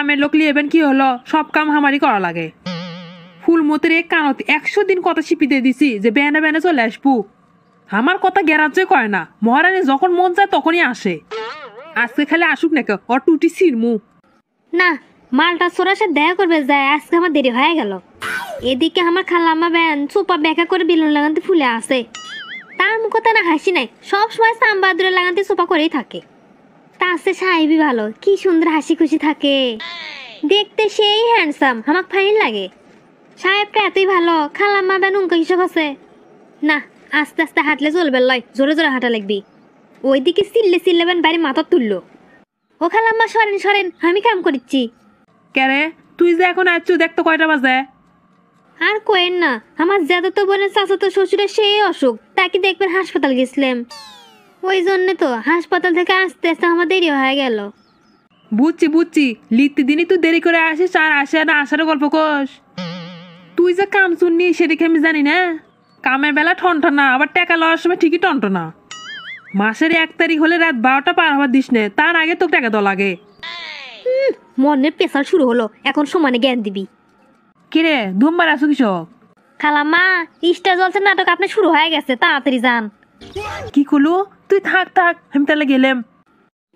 গ্রামের লোক লিয়েবেন কি হলো সব কাম হামারি করা লাগে মতের এক কানত একশো দিন কথা শিপিতে দিছি যে বেনে বেনে চলে আসবু আমার কথা গ্যারাজ্যই কয় না মহারানী যখন মন যায় তখনই আসে আজকে খালি আসুক না ও টুটি সিরমু না মালটা সোরা সে দেখা করবে যায় আজকে আমার দেরি হয়ে গেল এদিকে আমার খালাম্মা ব্যান চোপা বেকা করে বেলুন লাগাতে ফুলে আসে তার মুখে না হাসি নাই সব সময় সাম্বাদুরে লাগানতে চোপা করেই থাকে আছে সাহেবই ভালো কি সুন্দর হাসি খুশি থাকে দেখতে সেই হ্যান্ডসাম আমার ফাইন লাগে সাহেবটা এতই ভালো খালাম মা বেন উঙ্কা কিসব আছে না আস্তে আস্তে হাঁটলে চলবে লয় জোরে জোরে হাঁটা লাগবি ওইদিকে চিল্লে বেন বাড়ি মাথা তুললো ও খালাম মা সরেন সরেন আমি কাম করিচ্ছি কেরে তুই যে এখন আছো দেখতো কয়টা বাজে আর কোয়েন না আমার তো বোনের চাচা তো শ্বশুরের সেই অসুখ তাকে দেখবেন হাসপাতাল গেছিলাম ওই জন্য তো হাসপাতাল থেকে আসতে আসতে আমার দেরি হয়ে গেল বুঝছি বুঝছি লিখতে দিনই তুই দেরি করে আসিস আর আসে না আসারও গল্প কস তুই যে কাম শুননি সেদিকে আমি জানি না কামের বেলা ঠনঠনা আবার টেকা লওয়ার সময় ঠিকই টনটনা মাসের এক তারিখ হলে রাত বারোটা পার হওয়ার দিস নে তার আগে তোর টাকা দেওয়া লাগে মনে পেশাল শুরু হলো এখন সমানে জ্ঞান দিবি কিরে ধুমবার আসো খালা মা ইস্টা জলসের নাটক আপনি শুরু হয়ে গেছে তাড়াতাড়ি যান কি করলো তুই থাক থাক আমি তাহলে গেলাম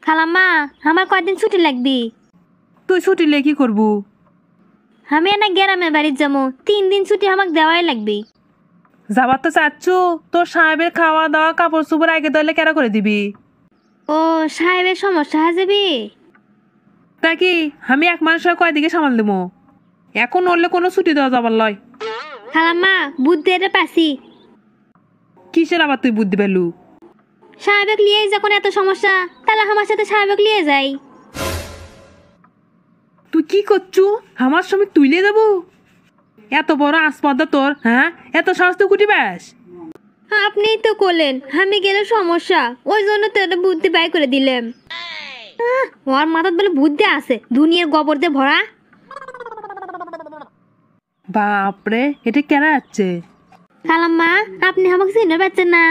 খালাম্মা আমার কয়দিন ছুটি লাগবি তুই ছুটি লে কি করবু আমি এনে গ্রামের বাড়ির যাবো তিন দিন ছুটি আমাকে দেওয়াই লাগবে যাবার তো চাচ্ছ তোর সাহেবের খাওয়া দাওয়া কাপড় চোপড় আগে দলে কেন করে দিবি ও সাহেবের সমস্যা হয়ে যাবি তা কি আমি এক মানুষ কয়দিকে সামাল দেবো এখন নড়লে কোনো ছুটি দেওয়া যাবার লয় খালাম্মা বুদ্ধি এটা পাসি কিসের আবার তুই বুদ্ধি পেলু সাহেবেক লিয়ে যখন এত সমস্যা তাহলে আমার সাথে সাহেবক লিয়ে যাই তুই কি করছু আমার সঙ্গে তুইলে যাব এত বড় আস্পর্ধা তোর হ্যাঁ এত সাহস কুটি ব্যাস আপনিই তো করলেন আমি গেলে সমস্যা ওই জন্য তো এটা বুদ্ধি বাই করে দিলাম ওর মাথার বলে বুদ্ধি আছে দুনিয়ার গোবর দিয়ে ভরা বাপরে এটা কেন যাচ্ছে কালাম্মা মা আপনি আমাকে চিনে পাচ্ছেন না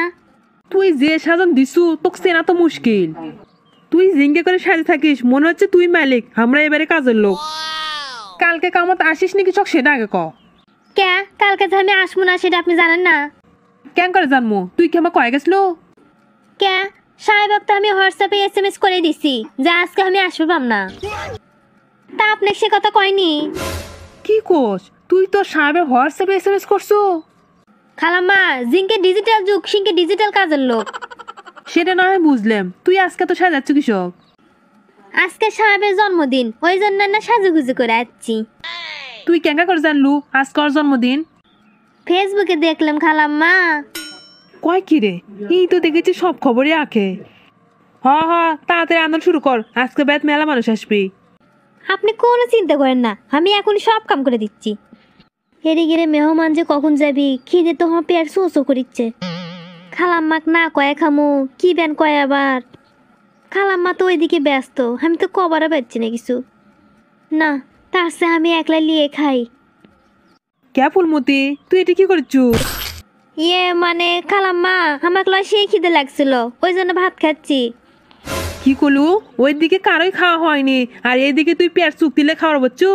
তুই যে সাজন দিছু তোকে চেনা তো মুশকিল তুই জিঙ্গে করে সাজে থাকিস মনে হচ্ছে তুই মালিক আমরা এবারে কাজের লোক কালকে কামত আসিস নাকি চক সেটা আগে ক কেন কালকে যে আমি আসবো না সেটা আপনি জানেন না কেন করে জানবো তুই কি আমার কয়ে গেছিল কে সাহেব তো আমি হোয়াটসঅ্যাপে এসএমএস করে দিছি যে আজকে আমি আসবো পাম না তা আপনি সে কথা কয়নি কি কোস তুই তো সাহেবের হোয়াটসঅ্যাপে এসএমএস করছো খালাম্মা জিঙ্কে ডিজিটাল যুগ সিংকে ডিজিটাল কাজের লোক সেটা না হয় বুঝলাম তুই আজকে তো সাজাচ্ছ কৃষক আজকে সাহেবের জন্মদিন ওই জন্য না সাজুগুজু করে আসছি তুই কেঙ্কা করে জানলু আজকে ওর জন্মদিন ফেসবুকে দেখলাম খালাম্মা কয় কি রে এই তো দেখেছি সব খবরই আঁকে হ হ তাড়াতাড়ি আনন্দ শুরু কর আজকে বেত মেলা মানুষ আসবি আপনি কোনো চিন্তা করেন না আমি এখন সব কাম করে দিচ্ছি হেরে গেলে মেহমান যে কখন যাবি খিদে তো হপে আর সোসো করিচ্ছে খালাম্মাক না কয়া খামু কি ব্যান কয় আবার খালাম্মা তো ওইদিকে ব্যস্ত আমি তো কবারও পাচ্ছি না কিছু না তার সে আমি একলা লিয়ে খাই কে ফুলমতি তুই এটা কি করছু ইয়ে মানে খালাম্মা আমাকে লয় সেই খিদে লাগছিল ওই জন্য ভাত খাচ্ছি কি করলু ওইদিকে কারোই খাওয়া হয়নি আর এইদিকে তুই পেট চুক্তিলে খাওয়ার বলছো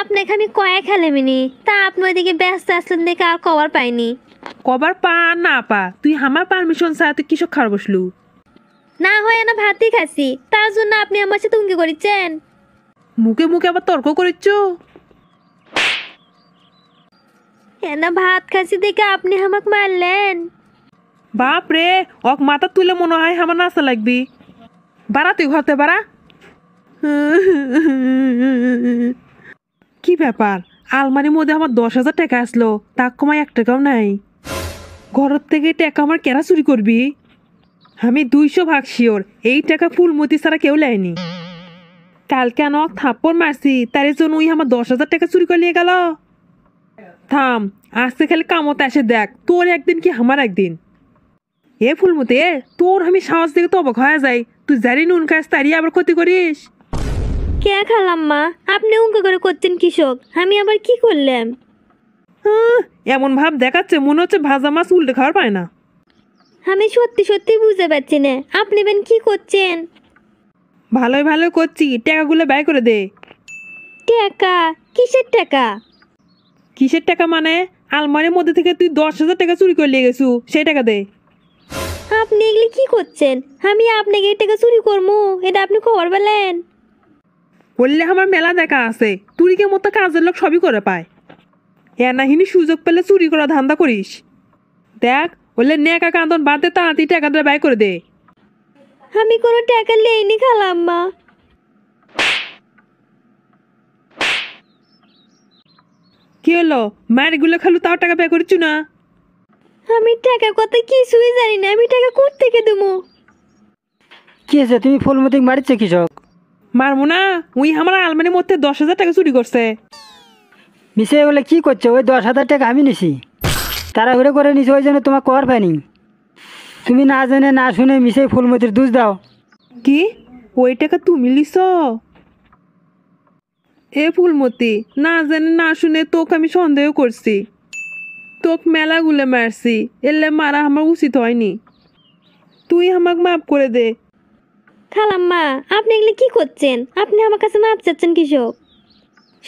আপনাকে আমি কয়ে খেলেমিনি তা আপনি ওইদিকে ব্যস্ত আসলেন দেখে আর কবার পাইনি কবার পা না পা তুই আমার পারমিশন ছাড়া তুই কিসব খারাপ বসলু না হয় না ভাতই খাসি তার জন্য আপনি আমার সাথে উঙ্গি করেছেন মুখে মুখে আবার তর্ক করেছ এনা ভাত খাসি দেখে আপনি আমাক মারলেন বাপ রে মাথা তুলে মনে হয় আমার নাচা লাগবি বাড়া তুই ঘরতে বাড়া কি ব্যাপার আলমারির মধ্যে আমার দশ হাজার টাকা আসলো তার কমায় এক টাকাও নাই ঘরের থেকে টাকা আমার কেরা চুরি করবি আমি দুইশো ভাগ শিওর এই টাকা ফুলমতি ছাড়া কেউ লেয়নি কালকে আনো থাপ্পড় মারছি তার জন্য ওই আমার দশ হাজার টাকা চুরি করে নিয়ে গেল থাম আসতে খালি কামতে এসে দেখ তোর একদিন কি আমার একদিন এ ফুলমতি তোর আমি সাহস দেখে তো অবাক হয়ে যাই তুই জানি নুন খাস তারই আবার ক্ষতি করিস কে খালাম মা আপনি উঙ্কা করে করছেন কৃষক আমি আবার কি করলাম এমন ভাব দেখাচ্ছে মনে হচ্ছে ভাজা মাছ উল্টে খাওয়ার পায় না আমি সত্যি সত্যি বুঝতে পারছি না আপনি বেন কি করছেন ভালোই ভালো করছি টাকাগুলো ব্যয় করে দে টাকা কিসের টাকা কিসের টাকা মানে আলমারির মধ্যে থেকে তুই দশ হাজার টাকা চুরি করে নিয়ে গেছু সেই টাকা দে আপনি এগুলি কি করছেন আমি আপনাকে এই টাকা চুরি করবো এটা আপনি খবর পেলেন বললে আমার মেলা দেখা আছে তুই কে মতো কাজের লোক সবই করে পায় এনাহিনী সুযোগ পেলে চুরি করা ধান্দা করিস দেখ বললে নেকা কান্দন বাদ দে টাকা টাকাটা ব্যয় করে দে আমি কোনো টাকা লেইনি খালাম মা কি হলো মায়ের গুলো খালু তাও টাকা ব্যয় করছু না আমি টাকা কথা কিছুই জানি না আমি টাকা কোথা থেকে দেবো কি আছে তুমি ফুলমতিক মারিচ্ছে কৃষক মারমো ওই আমার আলমারির মধ্যে দশ হাজার টাকা চুরি করছে মিশে বলে কি করছে ওই দশ হাজার টাকা আমি নিছি ঘুরে করে নিছি ওই জন্য তোমার কর পাইনি তুমি না জেনে না শুনে মিশে ফুলমতির দুধ দাও কি ওই টাকা তুমি লিস এ ফুলমতি না জানে না শুনে তোকে আমি সন্দেহ করছি তোকে মেলাগুলো মারছি এলে মারা আমার উচিত হয়নি তুই আমাকে মাফ করে দে খালাম্মা আপনি এগুলো কি করছেন আপনি আমার কাছে মাপ চাচ্ছেন কৃষক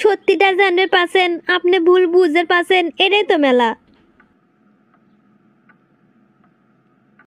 সত্যিটা জানবে পাচ্ছেন আপনি ভুল বুঝতে পাচ্ছেন এটাই তো মেলা